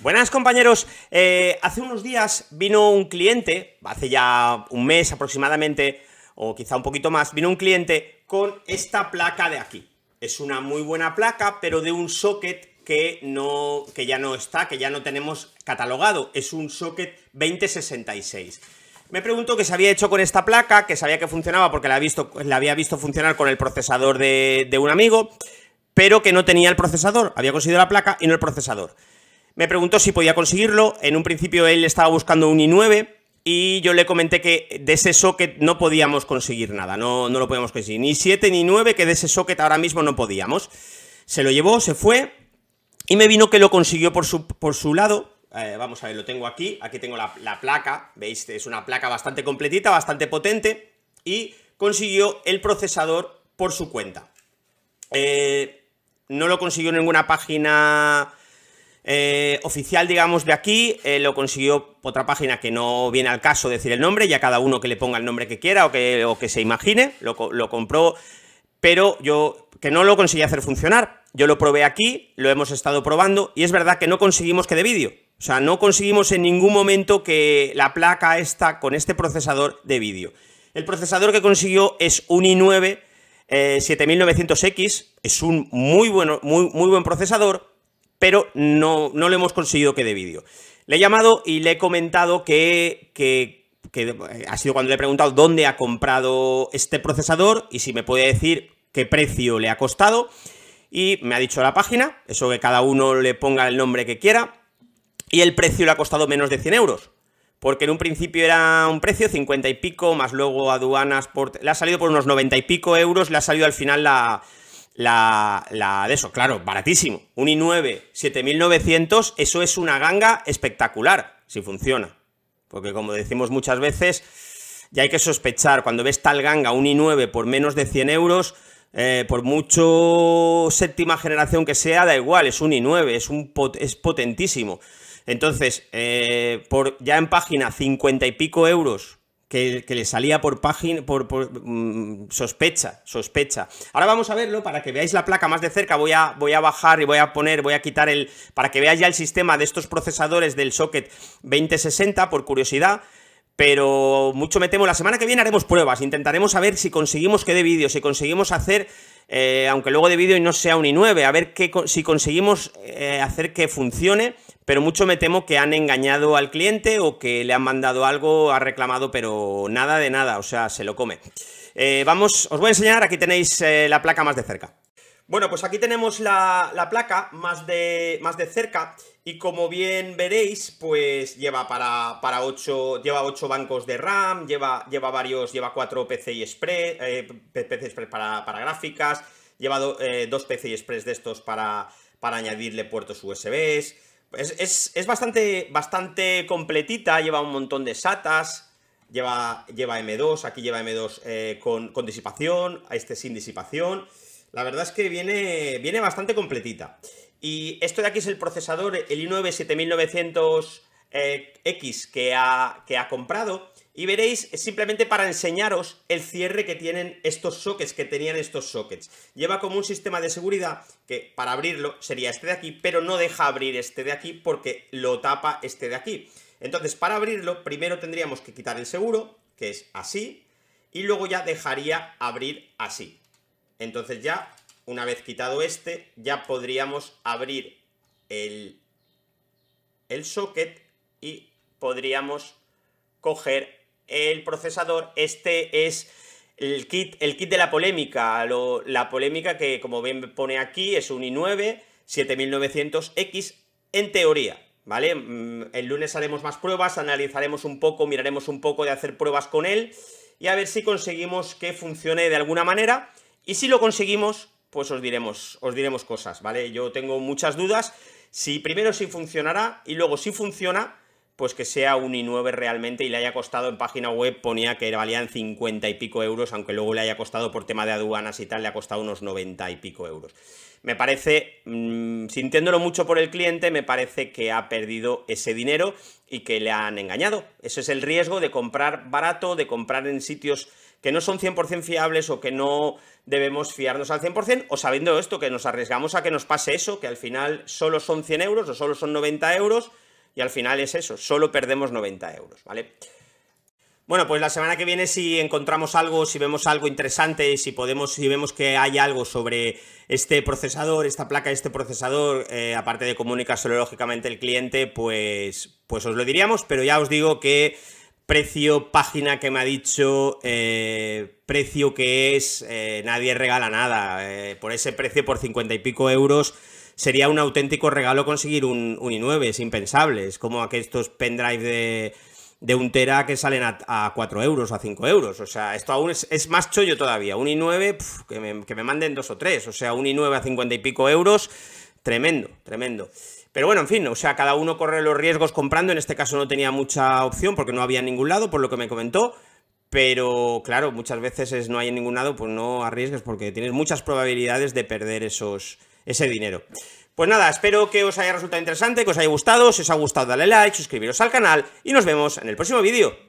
Buenas compañeros, eh, hace unos días vino un cliente, hace ya un mes aproximadamente, o quizá un poquito más, vino un cliente con esta placa de aquí. Es una muy buena placa, pero de un socket que, no, que ya no está, que ya no tenemos catalogado. Es un socket 2066. Me pregunto qué se había hecho con esta placa, que sabía que funcionaba porque la, había visto, la había visto funcionar con el procesador de, de un amigo, pero que no tenía el procesador. Había conseguido la placa y no el procesador. Me preguntó si podía conseguirlo. En un principio él estaba buscando un i9 y yo le comenté que de ese socket no podíamos conseguir nada, no, no lo podíamos conseguir. Ni 7 ni 9, que de ese socket ahora mismo no podíamos. Se lo llevó, se fue y me vino que lo consiguió por su, por su lado. Eh, vamos a ver, lo tengo aquí. Aquí tengo la, placa, veis, es una placa bastante completita, bastante potente. Y consiguió el procesador por su cuenta. Eh, no lo consiguió en ninguna página eh, oficial, digamos, de aquí, eh, lo consiguió otra página que no viene al caso decir el nombre, ya cada uno que le ponga el nombre que quiera o que, se imagine, lo, compró, pero yo que no lo conseguí hacer funcionar. Yo lo probé aquí, lo hemos estado probando y es verdad que no conseguimos que de vídeo. O sea, no conseguimos en ningún momento que la placa está con este procesador de vídeo. El procesador que consiguió es un i9 7900X, eh, es un muy, bueno, muy, muy buen procesador, pero no, no lo hemos conseguido que dé vídeo. Le he llamado y le he comentado que, que, eh, ha sido cuando le he preguntado dónde ha comprado este procesador y si me puede decir qué precio le ha costado. Y me ha dicho la página, eso que cada uno le ponga el nombre que quiera. Y el precio le ha costado menos de 100 euros. Porque en un principio era un precio 50 y pico, más luego aduanas por... Le ha salido por unos 90 y pico euros, le ha salido al final la, la, de eso, claro, baratísimo. Un i9 7900, eso es una ganga espectacular, si funciona. Porque como decimos muchas veces, ya hay que sospechar, cuando ves tal ganga, un i9 por menos de 100 euros, eh, por mucho séptima generación que sea, da igual, es un i9, es, un es potentísimo. Entonces, eh, por ya en página 50 y pico euros que, le salía por página, por, mm, sospecha, sospecha. Ahora vamos a verlo para que veáis la placa más de cerca. Voy a, voy a bajar y voy a poner, voy a quitar el, para que veáis ya el sistema de estos procesadores del socket 2060, por curiosidad. Pero mucho me temo, la semana que viene haremos pruebas, intentaremos a ver si conseguimos que dé vídeo, si conseguimos hacer, eh, aunque luego de vídeo y no sea un i9, a ver qué, si conseguimos eh, hacer que funcione pero mucho me temo que han engañado al cliente o que le han mandado algo, ha reclamado, pero nada de nada, o sea, se lo come. Eh, vamos, os voy a enseñar, aquí tenéis eh, la placa más de cerca. Bueno, pues aquí tenemos la, placa más de, más de, cerca y como bien veréis, pues lleva para, para 8, lleva ocho bancos de RAM, lleva, lleva varios, lleva 4 PCI Express, eh, para, gráficas, lleva dos 2 PCI Express de estos para, para añadirle puertos USBs, es, bastante, bastante completita, lleva un montón de satas, lleva, lleva M2, aquí lleva M2 eh, con, con, disipación, este sin disipación. La verdad es que viene, viene bastante completita. Y esto de aquí es el procesador, el i9-7900X eh, que, que ha comprado y veréis simplemente para enseñaros el cierre que tienen estos sockets, que tenían estos sockets. Lleva como un sistema de seguridad que para abrirlo sería este de aquí, pero no deja abrir este de aquí porque lo tapa este de aquí. Entonces, para abrirlo, primero tendríamos que quitar el seguro, que es así, y luego ya dejaría abrir así. Entonces ya, una vez quitado este, ya podríamos abrir el, el socket y podríamos coger el procesador, este es el kit, el kit de la polémica. la polémica que, como bien pone aquí, es un i9 7900X en teoría. ¿Vale? Mm, el lunes haremos más pruebas, analizaremos un poco, miraremos un poco de hacer pruebas con él y a ver si conseguimos que funcione de alguna manera. Y si lo conseguimos, pues os diremos, os diremos cosas, ¿vale? Yo tengo muchas dudas. Si primero si funcionará y luego si funciona, pues que sea un i9 realmente y le haya costado en página web ponía que valían 50 y pico euros, aunque luego le haya costado por tema de aduanas y tal, le ha costado unos 90 y pico euros. Me parece, mm, sintiéndolo mucho por el cliente, me parece que ha perdido ese dinero y que le han engañado. Ese es el riesgo de comprar barato, de comprar en sitios que no son 100% fiables o que no debemos fiarnos al 100% o sabiendo esto, que nos arriesgamos a que nos pase eso, que al final solo son 100 euros o solo son 90 euros y al final es eso, solo perdemos 90 euros, ¿vale? Bueno, pues la semana que viene si encontramos algo, si vemos algo interesante, si podemos, si vemos que hay algo sobre este procesador, esta placa, este procesador, eh, aparte de comunicárselo lógicamente el cliente, pues, pues os lo diríamos, pero ya os digo que precio, página que me ha dicho, eh, precio que es, eh, nadie regala nada. por ese precio, por 50 y pico euros, sería un auténtico regalo conseguir un, i9, es impensable. Es como aquellos pendrive de, de un tera que salen a, 4 euros a 5 euros. O sea, esto aún es, más chollo todavía. Un i9, que, me, manden dos o tres. O sea, un i9 a 50 y pico euros, tremendo, tremendo. Pero bueno, en fin, o sea, cada uno corre los riesgos comprando. En este caso no tenía mucha opción porque no había en ningún lado, por lo que me comentó. Pero claro, muchas veces no hay en ningún lado, pues no arriesgues porque tienes muchas probabilidades de perder esos, ese dinero. Pues nada, espero que os haya resultado interesante, que os haya gustado. Si os ha gustado, dale like, suscribiros al canal y nos vemos en el próximo vídeo.